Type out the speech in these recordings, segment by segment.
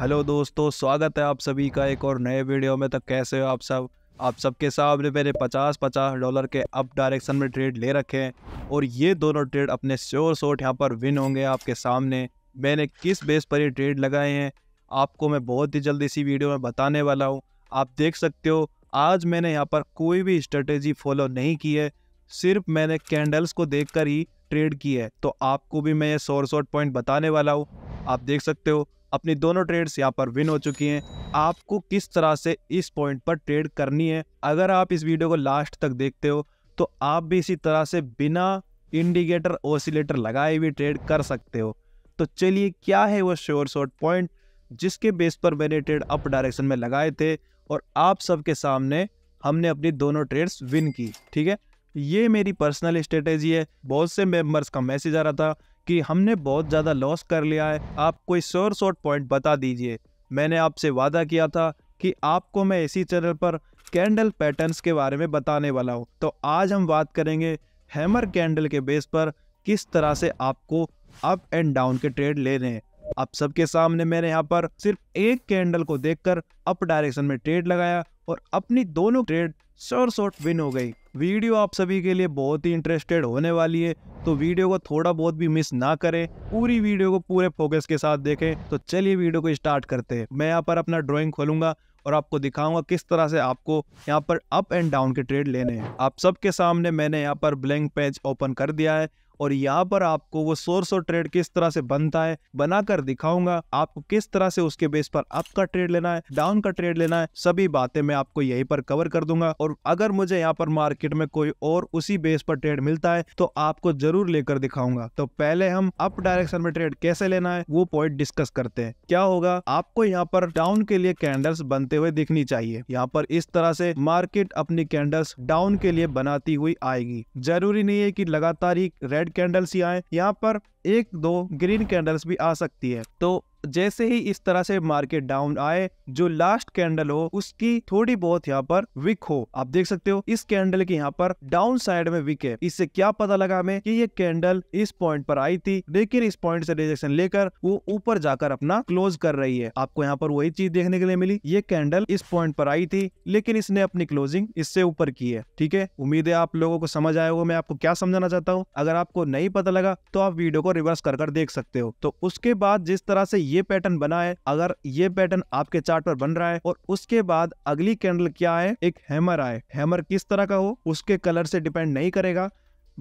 hello दोस्तों स्वागत है आप सभी का एक और नए वीडियो में तो कैसे हो आप सब आप सबके सामने मेरे 50-50 डॉलर के अप डायरेक्शन में ट्रेड ले रखे हैं और ये दोनों ट्रेड अपने श्योर शोट यहाँ पर विन होंगे आपके सामने मैंने किस बेस पर ये ट्रेड लगाए हैं आपको मैं बहुत ही जल्द इसी वीडियो में बताने वाला हूँ आप देख सकते हो आज मैंने यहाँ पर कोई भी स्ट्रेटेजी फॉलो नहीं की है सिर्फ मैंने कैंडल्स को देख ही ट्रेड की है तो आपको भी मैं ये शोर शॉर्ट पॉइंट बताने वाला हूँ आप देख सकते हो अपनी दोनों ट्रेड्स यहाँ पर विन हो चुकी हैं आपको किस तरह से इस पॉइंट पर ट्रेड करनी है अगर आप इस वीडियो को लास्ट तक देखते हो तो आप भी इसी तरह से बिना इंडिकेटर ओसिलेटर लगाए भी ट्रेड कर सकते हो तो चलिए क्या है वो श्योर शॉर्ट पॉइंट जिसके बेस पर मैंने ट्रेड अप डायरेक्शन में लगाए थे और आप सबके सामने हमने अपनी दोनों ट्रेड्स विन की ठीक है ये मेरी पर्सनल स्ट्रेटेजी है बहुत से मेम्बर्स का मैसेज आ रहा था कि हमने बहुत ज़्यादा लॉस कर लिया है आप कोई शोर शॉर्ट पॉइंट बता दीजिए मैंने आपसे वादा किया था कि आपको मैं इसी चैनल पर कैंडल पैटर्न्स के बारे में बताने वाला हूँ तो आज हम बात करेंगे हैमर कैंडल के बेस पर किस तरह से आपको अप एंड डाउन के ट्रेड लेने हैं आप सबके सामने मैंने यहाँ पर सिर्फ एक कैंडल को देखकर अप डायरेक्शन में ट्रेड लगाया और अपनी दोनों ट्रेड शॉर्ट शॉर्ट विन हो गई वीडियो आप सभी के लिए बहुत ही इंटरेस्टेड होने वाली है तो वीडियो को थोड़ा बहुत भी मिस ना करें पूरी वीडियो को पूरे फोकस के साथ देखें तो चलिए वीडियो को स्टार्ट करते हैं मैं यहाँ पर अपना ड्राइंग खोलूंगा और आपको दिखाऊंगा किस तरह से आपको यहाँ पर अप एंड डाउन के ट्रेड लेने हैं आप सबके सामने मैंने यहाँ पर ब्लैंक पेज ओपन कर दिया है और यहाँ पर आपको वो सोर्स और ट्रेड किस तरह से बनता है बनाकर दिखाऊंगा आपको किस तरह से उसके बेस पर अप का ट्रेड लेना है डाउन का ट्रेड लेना है सभी बातें मैं आपको यही पर कवर कर दूंगा और अगर मुझे यहाँ पर मार्केट में कोई और उसी बेस पर ट्रेड मिलता है तो आपको जरूर लेकर दिखाऊंगा तो पहले हम अप डायरेक्शन में ट्रेड कैसे लेना है वो पॉइंट डिस्कस करते हैं क्या होगा आपको यहाँ पर डाउन के लिए कैंडल्स बनते हुए दिखनी चाहिए यहाँ पर इस तरह से मार्केट अपनी कैंडल्स डाउन के लिए बनाती हुई आएगी जरूरी नहीं है कि लगातार ही रेड रेड कैंडल्स ही आए यहाँ पर एक दो ग्रीन कैंडल्स भी आ सकती है तो जैसे ही इस तरह से मार्केट डाउन आए जो लास्ट कैंडल हो उसकी थोड़ी बहुत यहाँ पर विक हो आप देख सकते हो इस कैंडल की यहाँ पर डाउन साइड में विक है इससे क्या पता लगा हमें कि ये कैंडल इस पॉइंट पर आई थी लेकिन इस पॉइंट से रिजेक्शन लेकर वो ऊपर जाकर अपना क्लोज कर रही है आपको यहाँ पर वही चीज देखने के लिए मिली ये कैंडल इस पॉइंट पर आई थी लेकिन इसने अपनी क्लोजिंग इससे ऊपर की है ठीक है उम्मीद है आप लोगों को समझ आया होगा मैं आपको क्या समझाना चाहता हूँ अगर आपको नहीं पता लगा तो आप वीडियो को रिवर्स कर देख सकते हो तो उसके बाद जिस तरह से ये पैटर्न बना है अगर ये पैटर्न आपके चार्ट पर बन रहा है और उसके बाद अगली कैंडल क्या है एक हैमर आए हैमर किस तरह का हो उसके कलर से डिपेंड नहीं करेगा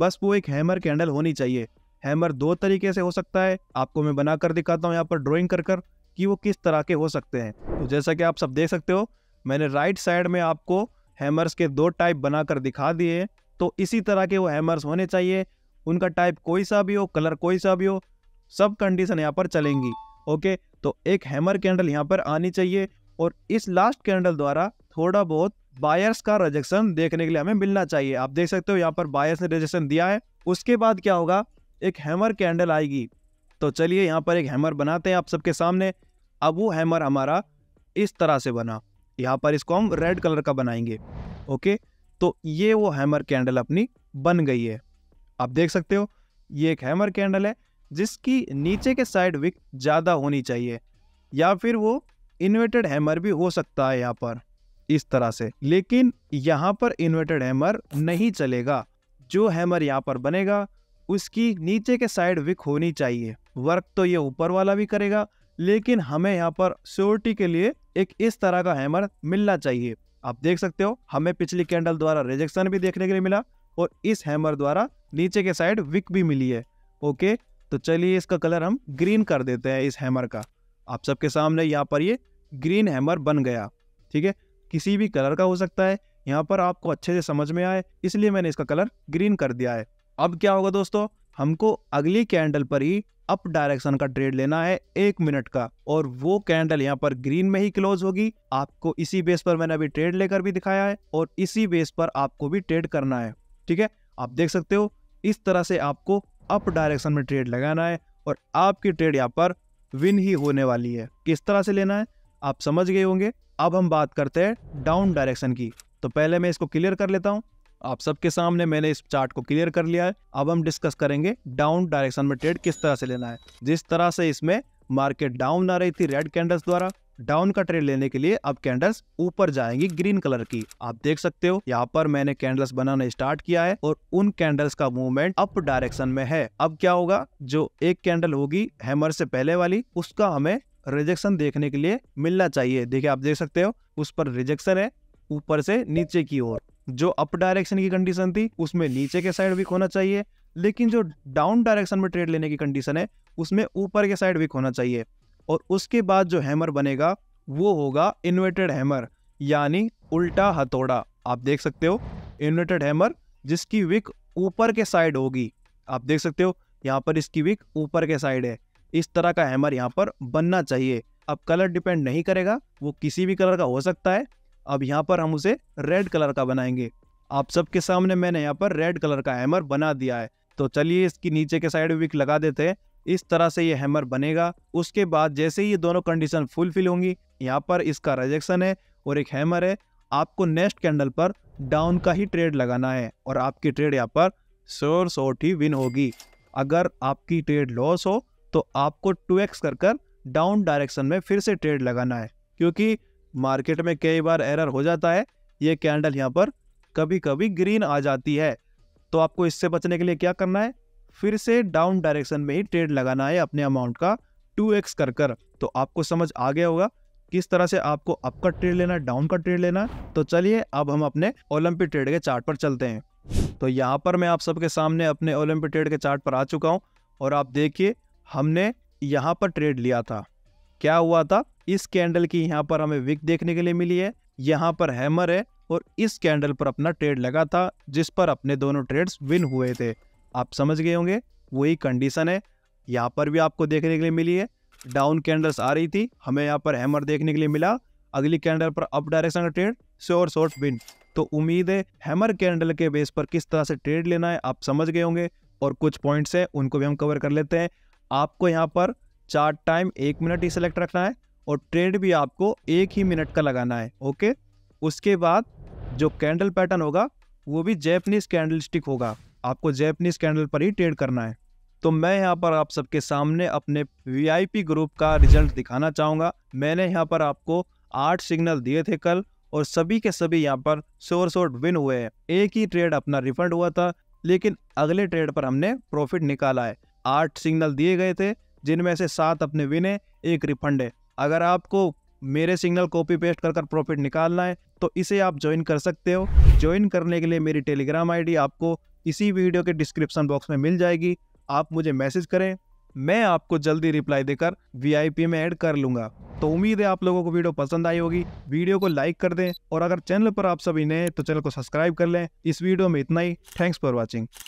बस वो एक हैमर कैंडल होनी चाहिए हैमर दो तरीके से हो सकता है आपको मैं बनाकर दिखाता हूँ यहाँ पर ड्रॉइंग कर कर कि वो किस तरह के हो सकते हैं तो जैसा कि आप सब देख सकते हो मैंने राइट साइड में आपको हैमर्स के दो टाइप बनाकर दिखा दिए तो इसी तरह के वो हैमर्स होने चाहिए उनका टाइप कोई सा भी हो कलर कोई सा भी हो सब कंडीशन यहाँ पर चलेंगी ओके तो एक हैमर कैंडल यहाँ पर आनी चाहिए और इस लास्ट कैंडल द्वारा थोड़ा बहुत बायर्स का रजेक्शन देखने के लिए हमें मिलना चाहिए आप देख सकते हो यहाँ पर बायर्स ने रजेक्शन दिया है उसके बाद क्या होगा एक हैमर कैंडल आएगी तो चलिए यहाँ पर एक हैमर बनाते हैं आप सबके सामने अब वो हैमर हमारा इस तरह से बना यहाँ पर इसको हम रेड कलर का बनाएंगे ओके तो ये वो हैमर कैंडल अपनी बन गई है आप देख सकते हो ये एक हैमर कैंडल है जिसकी नीचे के साइड विक ज़्यादा होनी चाहिए या फिर वो इन्वर्टेड हैमर भी हो सकता है यहाँ पर इस तरह से लेकिन यहाँ पर इन्वर्टेड हैमर नहीं चलेगा जो हैमर यहाँ पर बनेगा उसकी नीचे के साइड विक होनी चाहिए वर्क तो ये ऊपर वाला भी करेगा लेकिन हमें यहाँ पर श्योरिटी के लिए एक इस तरह का हैमर मिलना चाहिए आप देख सकते हो हमें पिछली कैंडल द्वारा रिजेक्शन भी देखने के लिए मिला और इस हैमर द्वारा नीचे के साइड विक भी मिली है ओके तो चलिए इसका कलर हम ग्रीन कर देते हैं इस हैमर का आप सबके सामने यहाँ पर ये ग्रीन हैमर बन गया ठीक है किसी भी कलर का हो सकता है यहाँ पर आपको अच्छे से समझ में आए इसलिए मैंने इसका कलर ग्रीन कर दिया है अब क्या होगा दोस्तों हमको अगली कैंडल पर ही अप डायरेक्शन का ट्रेड लेना है एक मिनट का और वो कैंडल यहाँ पर ग्रीन में ही क्लोज होगी आपको इसी बेस पर मैंने अभी ट्रेड लेकर भी दिखाया है और इसी बेस पर आपको भी ट्रेड करना है ठीक है आप देख सकते हो इस तरह से आपको अप डायरेक्शन में ट्रेड लगाना है और आपकी ट्रेड यहाँ पर विन ही होने वाली है किस तरह से लेना है आप समझ गए होंगे अब हम बात करते हैं डाउन डायरेक्शन की तो पहले मैं इसको क्लियर कर लेता हूँ आप सबके सामने मैंने इस चार्ट को क्लियर कर लिया है अब हम डिस्कस करेंगे डाउन डायरेक्शन में ट्रेड किस तरह से लेना है जिस तरह से इसमें मार्केट डाउन आ रही थी रेड कैंडल्स द्वारा डाउन का ट्रेड लेने के लिए अब कैंडल्स ऊपर जाएंगी ग्रीन कलर की आप देख सकते हो यहाँ पर मैंने कैंडल्स बनाना स्टार्ट किया है और उन कैंडल्स का मूवमेंट अप डायरेक्शन में है अब क्या होगा जो एक कैंडल होगी हैमर से पहले वाली उसका हमें रिजेक्शन देखने के लिए मिलना चाहिए देखिए आप देख सकते हो उस पर रिजेक्शन है ऊपर से नीचे की ओर जो अप डायरेक्शन की कंडीशन थी उसमें नीचे के साइड भी होना चाहिए लेकिन जो डाउन डायरेक्शन में ट्रेड लेने की कंडीशन है उसमें ऊपर के साइड भी होना चाहिए और उसके बाद जो हैमर बनेगा वो होगा इन्वर्टेड हैमर यानी उल्टा हथौड़ा आप देख सकते हो इन्वर्टेड हैमर जिसकी विक ऊपर के साइड होगी आप देख सकते हो यहाँ पर इसकी विक ऊपर के साइड है इस तरह का हैमर यहाँ पर बनना चाहिए अब कलर डिपेंड नहीं करेगा वो किसी भी कलर का हो सकता है अब यहाँ पर हम उसे रेड कलर का बनाएंगे आप सबके सामने मैंने यहाँ पर रेड कलर का हैमर बना दिया है तो चलिए इसकी नीचे के साइड विक लगा देते हैं इस तरह से ये हैमर बनेगा उसके बाद जैसे ही ये दोनों कंडीशन फुलफिल होंगी यहाँ पर इसका रजेक्शन है और एक हैमर है आपको नेक्स्ट कैंडल पर डाउन का ही ट्रेड लगाना है और आपकी ट्रेड यहाँ पर श्योर शॉर्ट ही विन होगी अगर आपकी ट्रेड लॉस हो तो आपको टू एक्स कर कर डाउन डायरेक्शन में फिर से ट्रेड लगाना है क्योंकि मार्केट में कई बार एरर हो जाता है ये कैंडल यहाँ पर कभी कभी ग्रीन आ जाती है तो आपको इससे बचने के लिए क्या करना है फिर से डाउन डायरेक्शन में ही ट्रेड लगाना है अपने अमाउंट का टू एक्स कर कर तो आपको समझ आ गया होगा किस तरह से आपको अप का ट्रेड लेना है डाउन का ट्रेड लेना तो चलिए अब हम अपने ओलंपिक ट्रेड के चार्ट पर चलते हैं तो यहाँ पर मैं आप सबके सामने अपने ओलंपिक ट्रेड के चार्ट पर आ चुका हूँ और आप देखिए हमने यहाँ पर ट्रेड लिया था क्या हुआ था इस कैंडल की यहाँ पर हमें विक देखने के लिए मिली है यहाँ पर हैमर है और इस कैंडल पर अपना ट्रेड लगा था जिस पर अपने दोनों ट्रेड्स विन हुए थे आप समझ गए होंगे वही कंडीशन है यहाँ पर भी आपको देखने के लिए मिली है डाउन कैंडल्स आ रही थी हमें यहाँ पर हैमर देखने के लिए मिला अगली कैंडल पर अप डायरेक्शन का ट्रेड श्योर शॉर्ट बिन तो उम्मीद है हैमर कैंडल के बेस पर किस तरह से ट्रेड लेना है आप समझ गए होंगे और कुछ पॉइंट्स हैं उनको भी हम कवर कर लेते हैं आपको यहाँ पर चार टाइम एक मिनट ही सेलेक्ट रखना है और ट्रेड भी आपको एक ही मिनट का लगाना है ओके उसके बाद जो कैंडल पैटर्न होगा वो भी जैपनीज कैंडल स्टिक होगा आपको जैपनीज कैंडल पर ही ट्रेड करना है तो मैं यहाँ पर आप सबके सामने अपने वीआईपी ग्रुप का रिजल्ट दिखाना चाहूँगा मैंने यहाँ पर आपको आठ सिग्नल दिए थे कल और सभी के सभी यहाँ पर शोर शोर विन हुए हैं एक ही ट्रेड अपना रिफंड हुआ था लेकिन अगले ट्रेड पर हमने प्रॉफिट निकाला है आठ सिग्नल दिए गए थे जिनमें से सात अपने विन है एक रिफंड है अगर आपको मेरे सिग्नल कॉपी पेस्ट कर कर प्रॉफिट निकालना है तो इसे आप ज्वाइन कर सकते हो ज्वाइन करने के लिए मेरी टेलीग्राम आईडी आपको इसी वीडियो के डिस्क्रिप्शन बॉक्स में मिल जाएगी आप मुझे मैसेज करें मैं आपको जल्दी रिप्लाई देकर वीआईपी में ऐड कर लूँगा तो उम्मीद है आप लोगों को वीडियो पसंद आई होगी वीडियो को लाइक कर दें और अगर चैनल पर आप सभी नए तो चैनल को सब्सक्राइब कर लें इस वीडियो में इतना ही थैंक्स फॉर वॉचिंग